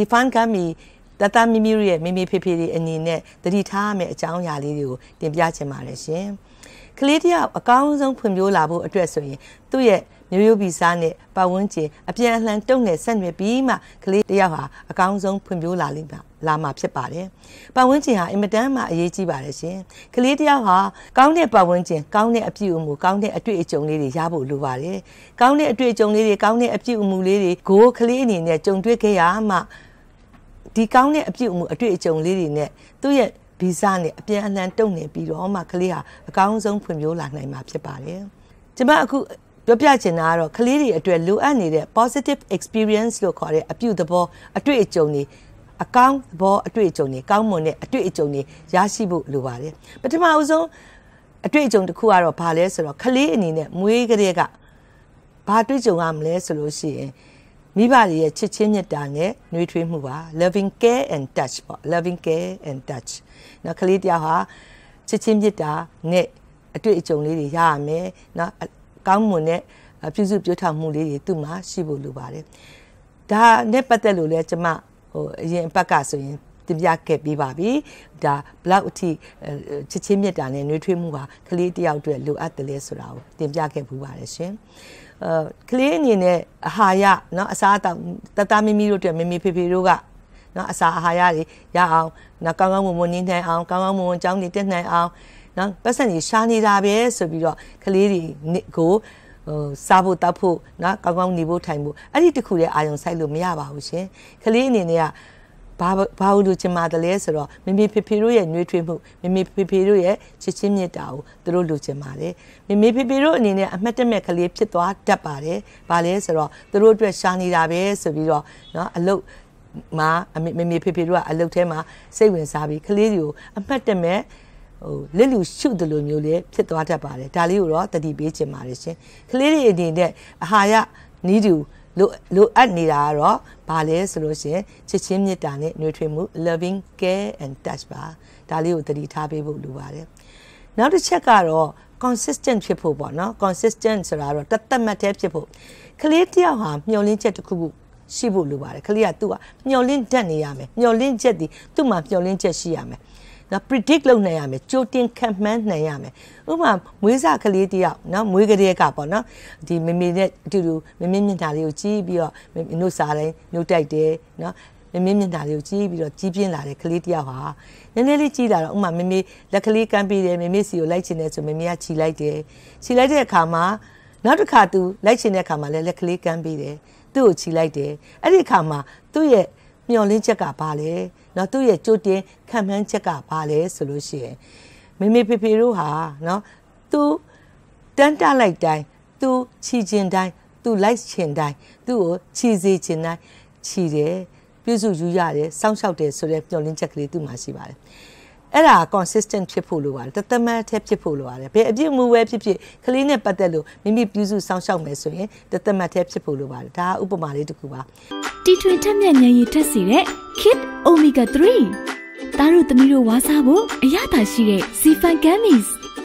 ဒီ fun ကမီတတမိမိရဲ့မိမိဖေဖေတွေအနေနဲ့တတိထားရမယ့်အကြောင်းအရာလေးတွေကိုတင်ပြချင်ပါတယ်ရှင်။ကလေးတယောက်အကောင်းဆုံးဖွံ့ဖြိုးလာဖို့အတွက်ဆိုရင်သူ့ရဲ့မျိုးရိုးဗီဇနဲ့ပတ်ဝန်းကျင်အပြန်အလှန်တုံ့နယ်ဆက်နွယ်ပြီးမှကလေးတယောက်ဟာအကောင်းဆုံးဖွံ့ဖြိုးလာလိမ့်မှာလာမှာဖြစ်ပါတယ်။ပတ်ဝန်းကျင်ဟာအင်မတန်မှအရေးကြီးပါတယ်ရှင်။ကလေးတယောက်ဟာကောင်းတဲ့ပတ်ဝန်းကျင်ကောင်းတဲ့အပြုအမူကောင်းတဲ့အတွေ့အကြုံလေးတွေရဖို့လိုပါတယ်။ကောင်းတဲ့အတွေ့အကြုံလေးတွေကောင်းတဲ့အပြုအမူလေးတွေကိုကလေးအနေနဲ့ကြုံတွေ့ခဲ့ရမှဒီကောင်းတဲ့အပြည့်အမှုအတွေ့အကြုံလေးတွေနဲ့သူ့ရဲ့ဗီဇနဲ့အပြန်အလှန်တုံ့နေပြီးတော့မှကလေးဟာအကောင်းဆုံးဖွံ့ဖြိုးလာနိုင်မှာဖြစ်ပါတယ်။ကျမအခုပြောပြချင်တာကတော့ကလေးတွေအတွက်လိုအပ်နေတဲ့ positive experience လို့ခေါ်တဲ့အပြုသဘောအတွေ့အကြုံတွေအကောင်းသဘောအတွေ့အကြုံတွေကောင်းမွန်တဲ့အတွေ့အကြုံတွေရရှိဖို့လိုပါတယ်။ပထမအဆုံးအတွေ့အကြုံတစ်ခုကတော့ဘာလဲဆိုတော့ကလေးအနေနဲ့မွေးကလေးကဘာတွေ့ကြုံရမလဲဆိုလို့ရှိရင်မိဘတွေရဲ့ချစ်ချင်းမြတ်တာနဲ့နှွေးထွေးမှုပါ loving care and touch ပေါ့ loving care and touch နော်ကလေးတယောက်ဟာချစ်ချင်းမြတ်တာနဲ့အတွေ့အကြုံလေးတွေရရမယ်နော်ကောင်းမွန်တဲ့ပြုစုပြောထောင်မှုလေးတွေသူ့မှာရှိဖို့လိုပါတယ်ဒါနဲ့ပတ်သက်လို့လည်းကျမဟိုအရင်အပတ်ကဆိုရင်တင်ပြခဲ့ပေးပါပြီ။ဒါဘလောက်အထိချစ်ချင်းမြတ်တာနဲ့နှွေးထွေးမှုဟာကလေးတယောက်အတွက်လိုအပ်တယ်လဲဆိုတာကိုတင်ပြခဲ့ပူပါတယ်ရှင်။အဲကလေးအနေနဲ့အာဟာရเนาะအစားအသောက်တသားမီမီတို့အတွက်မမီဖေဖေတို့ကနော်အစာအာဟာရတွေရအောင်နော်ကောင်းကောင်းမွန်မွန်နေနိုင်အောင်ကောင်းကောင်းမွန်မွန်ကြောင်းနေတက်နိုင်အောင်နော်ပတ်စံကြီးရှားနေတာပဲဆိုပြီးတော့ကလေးတွေကိုဟိုစားဖို့တောက်ဖို့နော်ကောင်းကောင်းနေဖို့ထိုင်ဖို့အဲ့ဒီတခုတည်းအာယုံဆိုင်လို့မရပါဘူးရှင်ကလေးအနေနဲ့ကဘာဘာလို့ချင်ပါသလဲဆိုတော့မိမိဖေဖေတို့ရဲ့နှွေးထွေးမှုမိမိဖေဖေတို့ရဲ့ချစ်ချင်းမြတ်တာကိုသူတို့လိုချင်ပါတယ်မိမိဖေဖေတို့အနေနဲ့အမှတ်တမဲ့ကလေးဖြစ်သွားတတ်ပါတယ်ဘာလဲဆိုတော့သူတို့အတွက်ရှာနေတာပဲဆိုပြီးတော့เนาะအလုတ်မှာအမေမေဖေဖေတို့ကအလုတ်ထဲမှာစိတ်ဝင်စားပြီးကလေးတွေကိုအမှတ်တမဲ့ဟိုလစ်လူရှုတလိုမျိုးလည်းဖြစ်သွားတတ်ပါတယ်ဒါလေးကိုတော့တတိပေးချင်ပါတယ်ရှင်ကလေးတွေအနေနဲ့အာဟာရနီးတူလိုလိုအပ်နေတာကတော့ဘာလဲဆိုလို့ရှင်ချစ်ချင်းမေတ္တာနဲ့နှွေထွေးမှု loving care and touch ပါဒါလေးကိုသတိထားပေးဖို့လိုပါတယ်နောက်တစ်ချက်ကတော့ consistent ဖြစ်ဖို့ပေါ့နော် consistent ဆိုတာတော့တသက်မှတ်တဲ့ဖြစ်ဖို့ကလေးတယောက်ဟာမျောလင်းချက်တစ်ခုခုရှိဖို့လိုပါတယ်ကလေးကသူ့ဟာမျောလင်းတတ်နေရမယ်မျောလင်းချက်ဒီသူ့မှာမျောလင်းချက် ရှိရမယ်နော် predict လုပ်နိုင်ရမယ်ကြိုတင်ခန့်မှန်းနိုင်ရမယ်ဥပမာမွေးစားကလေးတယောက်နော်မွေးကလေးကပေါ့နော်ဒီမမေနဲ့အတူတူမမေမျက်နှာလေးကိုကြည့်ပြီးတော့နှုတ်စားတိုင်းနှုတ်တိုက်တယ်နော်မမေမျက်နှာလေးကိုကြည့်ပြီးတော့ကြီးပြင်းလာတဲ့ကလေးတယောက်ဟာနည်းနည်းလေးကြီးလာတော့ဥမာမမေလက်ကလေးကမ်းပေးတယ်မမေစီကိုလိုက်ချင်တယ်ဆိုမမေကခြိလိုက်တယ်ခြိလိုက်တဲ့အခါမှာနောက်တစ်ခါသူလိုက်ချင်တဲ့အခါမှာလည်းလက်ကလေးကမ်းပေးတယ်သူ့ကိုခြိလိုက်တယ်အဲ့ဒီအခါမှာသူ့ရဲ့မျှော်လင့်ချက်ကဘာလဲနော်သူ့ရဲ့ကြိုတင်ခံမှန်းချက်ကဘာလဲဆိုလို့ရှိရင်မေမေဖေဖေတို့ဟာနော်သူတန်းတလိုက်တိုင်းသူခြီးခြင်းတိုင်းသူလိုက်ခြင်းတိုင်းသူ့ကိုခြီးစေခြင်းတိုင်းခြီးတယ်ပြုစုယူရတယ်စောင့်ရှောက်တယ်ဆိုတဲ့မျှော်လင့်ချက်ကလေးသူ့မှာရှိပါတယ်။အဲ့ဒါ consistent ဖြစ်ဖို့လိုပါတယ်တသမတ်ထက်ဖြစ်ဖို့လိုပါတယ်ဘယ်အပြစ်မှုပဲဖြစ်ဖြစ်ကလေးနဲ့ပတ်သက်လို့မိမိပြုစုစောင့်ရှောက်မယ်ဆိုရင်တသမတ်ထက်ဖြစ်ဖို့လိုပါတယ်ဒါဥပမာလေးတစ်ခုပါတီထွင်ထက်မြက်ဉာဏ်ရည်ထက်စီတဲ့ Kid Omega 3တားတို့သမီးတို့ဝါစားဖို့အရသာရှိတဲ့ Sifan Gummies